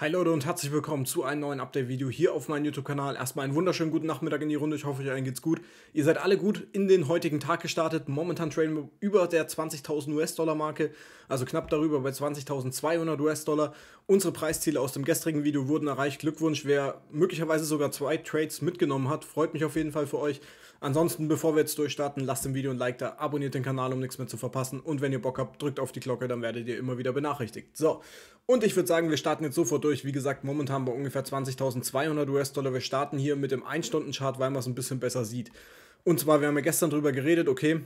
Hi Leute und herzlich willkommen zu einem neuen Update-Video hier auf meinem YouTube-Kanal. Erstmal einen wunderschönen guten Nachmittag in die Runde. Ich hoffe, euch allen geht's gut. Ihr seid alle gut in den heutigen Tag gestartet. Momentan traden wir über der 20.000 US-Dollar-Marke, also knapp darüber bei 20.200 US-Dollar. Unsere Preisziele aus dem gestrigen Video wurden erreicht. Glückwunsch, wer möglicherweise sogar zwei Trades mitgenommen hat. Freut mich auf jeden Fall für euch. Ansonsten, bevor wir jetzt durchstarten, lasst dem Video ein Like da, abonniert den Kanal, um nichts mehr zu verpassen. Und wenn ihr Bock habt, drückt auf die Glocke, dann werdet ihr immer wieder benachrichtigt. So, und ich würde sagen, wir starten jetzt sofort durch. Wie gesagt, momentan bei ungefähr 20.200 US-Dollar. Wir starten hier mit dem 1-Stunden-Chart, weil man es ein bisschen besser sieht. Und zwar, wir haben ja gestern darüber geredet, okay,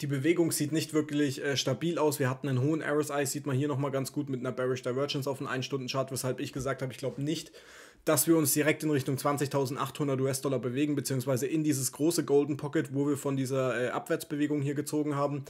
die Bewegung sieht nicht wirklich äh, stabil aus. Wir hatten einen hohen RSI, sieht man hier nochmal ganz gut mit einer Bearish Divergence auf dem 1-Stunden-Chart, weshalb ich gesagt habe, ich glaube nicht, dass wir uns direkt in Richtung 20.800 US-Dollar bewegen, beziehungsweise in dieses große Golden Pocket, wo wir von dieser äh, Abwärtsbewegung hier gezogen haben.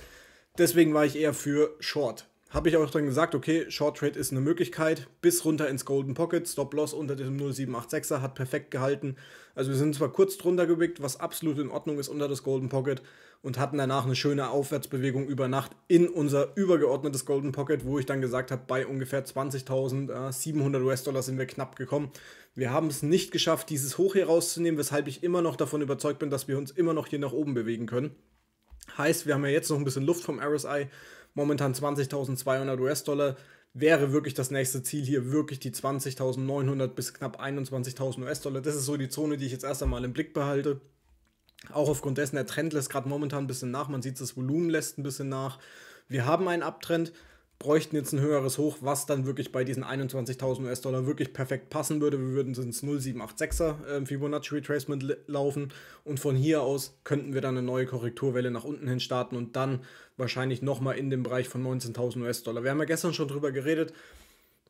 Deswegen war ich eher für Short habe ich auch dann gesagt, okay, Short Trade ist eine Möglichkeit, bis runter ins Golden Pocket, Stop Loss unter dem 0786er hat perfekt gehalten. Also wir sind zwar kurz drunter gewickt, was absolut in Ordnung ist unter das Golden Pocket und hatten danach eine schöne Aufwärtsbewegung über Nacht in unser übergeordnetes Golden Pocket, wo ich dann gesagt habe, bei ungefähr 20.700 äh, US-Dollar sind wir knapp gekommen. Wir haben es nicht geschafft, dieses Hoch hier rauszunehmen, weshalb ich immer noch davon überzeugt bin, dass wir uns immer noch hier nach oben bewegen können. Heißt, wir haben ja jetzt noch ein bisschen Luft vom RSI momentan 20.200 US-Dollar, wäre wirklich das nächste Ziel hier wirklich die 20.900 bis knapp 21.000 US-Dollar. Das ist so die Zone, die ich jetzt erst einmal im Blick behalte. Auch aufgrund dessen, der Trend lässt gerade momentan ein bisschen nach. Man sieht, das Volumen lässt ein bisschen nach. Wir haben einen Abtrend bräuchten jetzt ein höheres Hoch, was dann wirklich bei diesen 21.000 US-Dollar wirklich perfekt passen würde. Wir würden ins 0786er äh, Fibonacci Retracement laufen und von hier aus könnten wir dann eine neue Korrekturwelle nach unten hin starten und dann wahrscheinlich nochmal in dem Bereich von 19.000 US-Dollar. Wir haben ja gestern schon drüber geredet,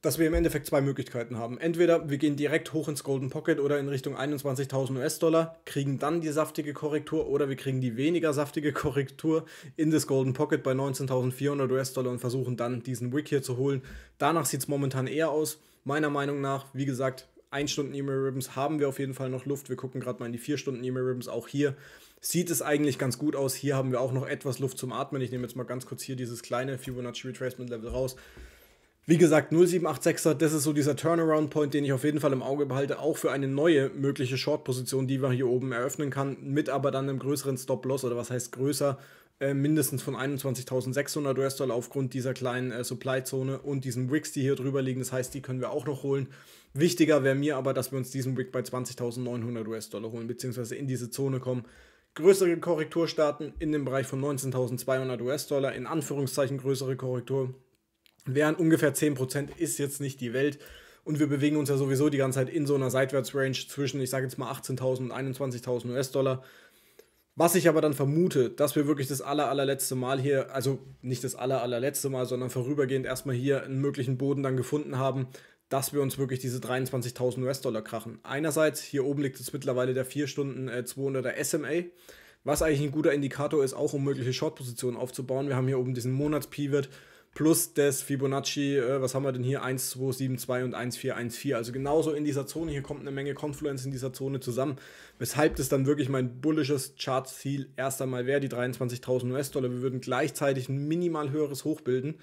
dass wir im Endeffekt zwei Möglichkeiten haben. Entweder wir gehen direkt hoch ins Golden Pocket oder in Richtung 21.000 US-Dollar, kriegen dann die saftige Korrektur oder wir kriegen die weniger saftige Korrektur in das Golden Pocket bei 19.400 US-Dollar und versuchen dann diesen Wick hier zu holen. Danach sieht es momentan eher aus. Meiner Meinung nach, wie gesagt, 1 Stunden E-Mail Ribbons haben wir auf jeden Fall noch Luft. Wir gucken gerade mal in die 4 Stunden E-Mail Ribbons. Auch hier sieht es eigentlich ganz gut aus. Hier haben wir auch noch etwas Luft zum Atmen. Ich nehme jetzt mal ganz kurz hier dieses kleine Fibonacci Retracement Level raus. Wie gesagt, 0786er, das ist so dieser Turnaround-Point, den ich auf jeden Fall im Auge behalte, auch für eine neue mögliche Short-Position, die man hier oben eröffnen kann, mit aber dann einem größeren Stop-Loss oder was heißt größer, äh, mindestens von 21.600 US-Dollar aufgrund dieser kleinen äh, Supply-Zone und diesen Wicks, die hier drüber liegen. Das heißt, die können wir auch noch holen. Wichtiger wäre mir aber, dass wir uns diesen Wick bei 20.900 US-Dollar holen, beziehungsweise in diese Zone kommen größere Korrektur starten in dem Bereich von 19.200 US-Dollar, in Anführungszeichen größere Korrektur, wären ungefähr 10%, ist jetzt nicht die Welt. Und wir bewegen uns ja sowieso die ganze Zeit in so einer Seitwärtsrange zwischen, ich sage jetzt mal 18.000 und 21.000 US-Dollar. Was ich aber dann vermute, dass wir wirklich das aller, allerletzte Mal hier, also nicht das aller, allerletzte Mal, sondern vorübergehend erstmal hier einen möglichen Boden dann gefunden haben, dass wir uns wirklich diese 23.000 US-Dollar krachen. Einerseits, hier oben liegt jetzt mittlerweile der 4 Stunden 200er äh, SMA, was eigentlich ein guter Indikator ist, auch um mögliche Short-Positionen aufzubauen. Wir haben hier oben diesen Monats-Pivot, plus des Fibonacci, äh, was haben wir denn hier, 1, 2, 7, 2 und 1, 4, 1, 4. Also genauso in dieser Zone, hier kommt eine Menge Confluence in dieser Zone zusammen, weshalb das dann wirklich mein bullisches Chart-Ziel erst einmal wäre, die 23.000 US-Dollar. Wir würden gleichzeitig ein minimal höheres Hoch bilden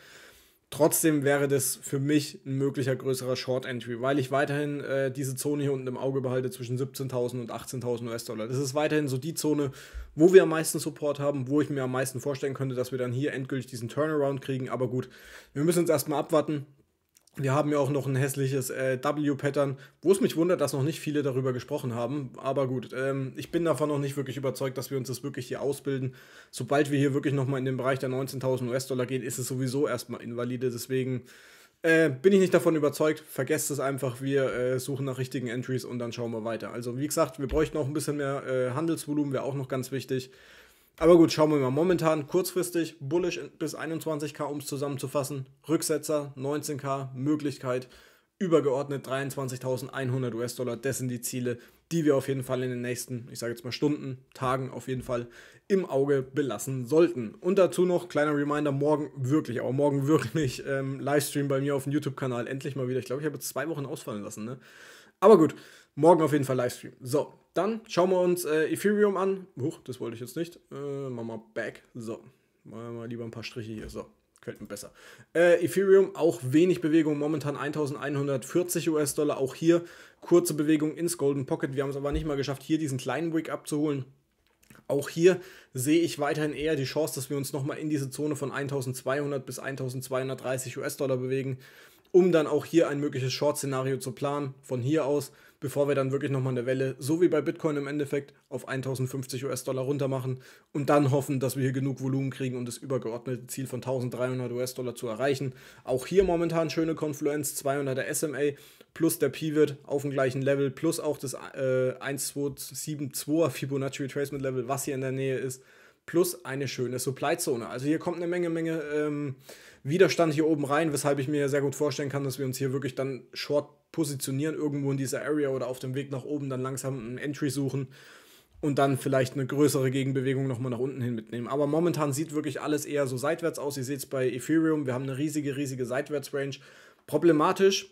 Trotzdem wäre das für mich ein möglicher größerer Short Entry, weil ich weiterhin äh, diese Zone hier unten im Auge behalte zwischen 17.000 und 18.000 US-Dollar. Das ist weiterhin so die Zone, wo wir am meisten Support haben, wo ich mir am meisten vorstellen könnte, dass wir dann hier endgültig diesen Turnaround kriegen. Aber gut, wir müssen uns erstmal abwarten, wir haben ja auch noch ein hässliches äh, W-Pattern, wo es mich wundert, dass noch nicht viele darüber gesprochen haben. Aber gut, ähm, ich bin davon noch nicht wirklich überzeugt, dass wir uns das wirklich hier ausbilden. Sobald wir hier wirklich nochmal in den Bereich der 19.000 US-Dollar gehen, ist es sowieso erstmal invalide. Deswegen äh, bin ich nicht davon überzeugt. Vergesst es einfach. Wir äh, suchen nach richtigen Entries und dann schauen wir weiter. Also wie gesagt, wir bräuchten auch ein bisschen mehr äh, Handelsvolumen, wäre auch noch ganz wichtig. Aber gut, schauen wir mal. Momentan kurzfristig bullish bis 21k, um es zusammenzufassen. Rücksetzer 19k, Möglichkeit übergeordnet 23.100 US-Dollar. Das sind die Ziele, die wir auf jeden Fall in den nächsten, ich sage jetzt mal Stunden, Tagen auf jeden Fall im Auge belassen sollten. Und dazu noch kleiner Reminder, morgen wirklich, aber morgen wirklich ähm, Livestream bei mir auf dem YouTube-Kanal. Endlich mal wieder. Ich glaube, ich habe zwei Wochen ausfallen lassen. Ne? Aber gut, Morgen auf jeden Fall Livestream. So, dann schauen wir uns äh, Ethereum an. Huch, das wollte ich jetzt nicht. Äh, machen wir back. So, machen wir lieber ein paar Striche hier. So, könnten besser. Äh, Ethereum, auch wenig Bewegung, momentan 1140 US-Dollar. Auch hier kurze Bewegung ins Golden Pocket. Wir haben es aber nicht mal geschafft, hier diesen kleinen Wick abzuholen. Auch hier sehe ich weiterhin eher die Chance, dass wir uns nochmal in diese Zone von 1200 bis 1230 US-Dollar bewegen um dann auch hier ein mögliches Short-Szenario zu planen, von hier aus, bevor wir dann wirklich nochmal eine Welle, so wie bei Bitcoin im Endeffekt, auf 1050 US-Dollar runter machen und dann hoffen, dass wir hier genug Volumen kriegen, um das übergeordnete Ziel von 1300 US-Dollar zu erreichen. Auch hier momentan schöne Konfluenz, 200er SMA plus der Pivot auf dem gleichen Level, plus auch das äh, 1272er Fibonacci Retracement Level, was hier in der Nähe ist plus eine schöne Supply-Zone. Also hier kommt eine Menge, Menge ähm, Widerstand hier oben rein, weshalb ich mir sehr gut vorstellen kann, dass wir uns hier wirklich dann short positionieren, irgendwo in dieser Area oder auf dem Weg nach oben dann langsam einen Entry suchen und dann vielleicht eine größere Gegenbewegung nochmal nach unten hin mitnehmen. Aber momentan sieht wirklich alles eher so seitwärts aus. Ihr seht es bei Ethereum, wir haben eine riesige, riesige Seitwärts-Range. Problematisch,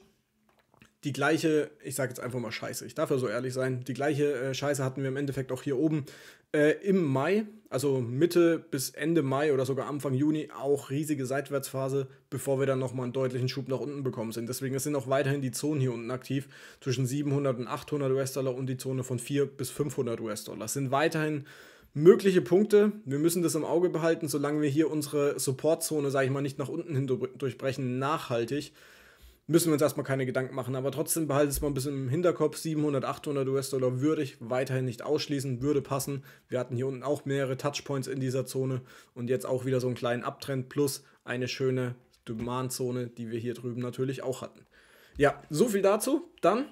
die gleiche, ich sage jetzt einfach mal Scheiße, ich darf ja so ehrlich sein, die gleiche äh, Scheiße hatten wir im Endeffekt auch hier oben äh, im Mai, also Mitte bis Ende Mai oder sogar Anfang Juni auch riesige Seitwärtsphase, bevor wir dann nochmal einen deutlichen Schub nach unten bekommen sind. Deswegen sind auch weiterhin die Zonen hier unten aktiv, zwischen 700 und 800 US-Dollar und die Zone von 4 bis 500 US-Dollar. Das sind weiterhin mögliche Punkte. Wir müssen das im Auge behalten, solange wir hier unsere Supportzone, sage ich mal, nicht nach unten hin durchbrechen, nachhaltig müssen wir uns erstmal keine Gedanken machen. Aber trotzdem behaltet es mal ein bisschen im Hinterkopf. 700, 800 US-Dollar würde ich weiterhin nicht ausschließen, würde passen. Wir hatten hier unten auch mehrere Touchpoints in dieser Zone und jetzt auch wieder so einen kleinen Abtrend plus eine schöne Demand-Zone, die wir hier drüben natürlich auch hatten. Ja, so viel dazu. Dann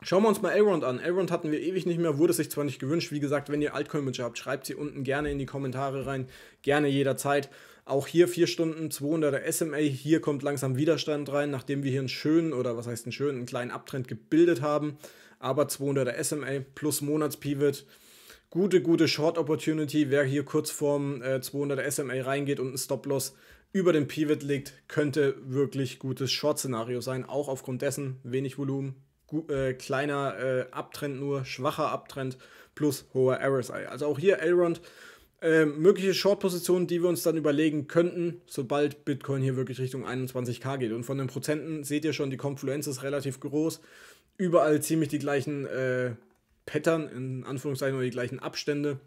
Schauen wir uns mal Elrond an. Elrond hatten wir ewig nicht mehr, wurde sich zwar nicht gewünscht. Wie gesagt, wenn ihr Altcoin-Wünsche habt, schreibt sie unten gerne in die Kommentare rein. Gerne jederzeit. Auch hier 4 Stunden 200er SMA, hier kommt langsam Widerstand rein, nachdem wir hier einen schönen, oder was heißt einen schönen, einen kleinen Abtrend gebildet haben. Aber 200er SMA plus Monatspivot, gute, gute Short Opportunity. Wer hier kurz vorm äh, 200er SMA reingeht und einen Stop-Loss über den Pivot legt, könnte wirklich gutes Short-Szenario sein. Auch aufgrund dessen wenig Volumen, gut, äh, kleiner äh, Abtrend nur, schwacher Abtrend plus hoher RSI. Also auch hier Elrond ähm, mögliche Short-Positionen, die wir uns dann überlegen könnten, sobald Bitcoin hier wirklich Richtung 21k geht. Und von den Prozenten seht ihr schon, die Konfluenz ist relativ groß. Überall ziemlich die gleichen äh, Pattern, in Anführungszeichen, oder die gleichen Abstände.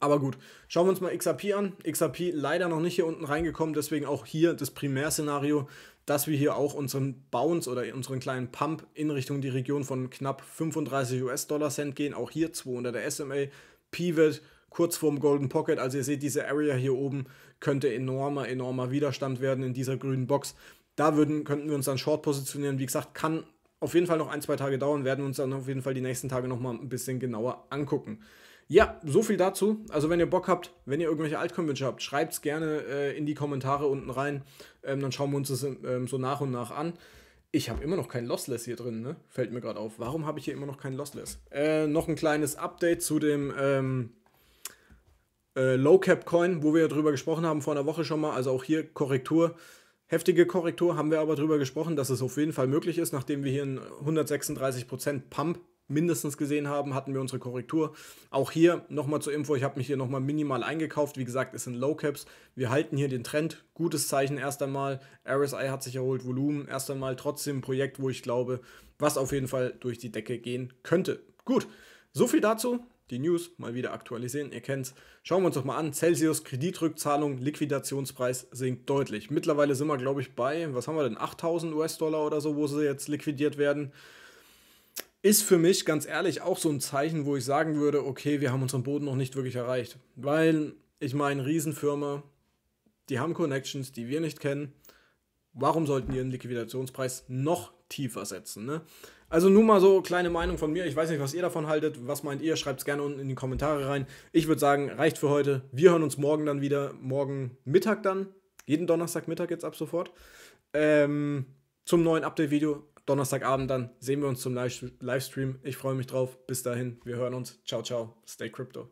Aber gut, schauen wir uns mal XRP an. XRP leider noch nicht hier unten reingekommen, deswegen auch hier das Primärszenario, dass wir hier auch unseren Bounce oder unseren kleinen Pump in Richtung die Region von knapp 35 US-Dollar Cent gehen. Auch hier 200 der SMA, Pivot kurz vorm Golden Pocket. Also ihr seht, diese Area hier oben könnte enormer, enormer Widerstand werden in dieser grünen Box. Da würden, könnten wir uns dann short positionieren. Wie gesagt, kann auf jeden Fall noch ein, zwei Tage dauern, werden uns dann auf jeden Fall die nächsten Tage nochmal ein bisschen genauer angucken. Ja, so viel dazu. Also wenn ihr Bock habt, wenn ihr irgendwelche Altcom-Wünsche habt, schreibt es gerne äh, in die Kommentare unten rein. Ähm, dann schauen wir uns das ähm, so nach und nach an. Ich habe immer noch kein Lossless hier drin, ne? Fällt mir gerade auf. Warum habe ich hier immer noch kein Lossless? Äh, noch ein kleines Update zu dem ähm, äh, Low Cap Coin, wo wir darüber gesprochen haben vor einer Woche schon mal, also auch hier Korrektur. Heftige Korrektur haben wir aber darüber gesprochen, dass es auf jeden Fall möglich ist. Nachdem wir hier einen 136% Pump mindestens gesehen haben, hatten wir unsere Korrektur. Auch hier nochmal zur Info, ich habe mich hier nochmal minimal eingekauft. Wie gesagt, es sind Low Caps. Wir halten hier den Trend. Gutes Zeichen erst einmal. RSI hat sich erholt, Volumen erst einmal. Trotzdem ein Projekt, wo ich glaube, was auf jeden Fall durch die Decke gehen könnte. Gut, so viel dazu die News mal wieder aktualisieren. Ihr kennt's. Schauen wir uns doch mal an. Celsius Kreditrückzahlung, Liquidationspreis sinkt deutlich. Mittlerweile sind wir, glaube ich, bei, was haben wir denn, 8000 US-Dollar oder so, wo sie jetzt liquidiert werden. Ist für mich ganz ehrlich auch so ein Zeichen, wo ich sagen würde, okay, wir haben unseren Boden noch nicht wirklich erreicht. Weil ich meine, Riesenfirma, die haben Connections, die wir nicht kennen. Warum sollten die ihren Liquidationspreis noch tiefer setzen? Ne? Also nur mal so kleine Meinung von mir. Ich weiß nicht, was ihr davon haltet. Was meint ihr? Schreibt es gerne unten in die Kommentare rein. Ich würde sagen, reicht für heute. Wir hören uns morgen dann wieder. Morgen Mittag dann. Jeden Donnerstagmittag jetzt ab sofort. Ähm, zum neuen Update-Video. Donnerstagabend dann sehen wir uns zum Livestream. Ich freue mich drauf. Bis dahin, wir hören uns. Ciao, ciao. Stay Crypto.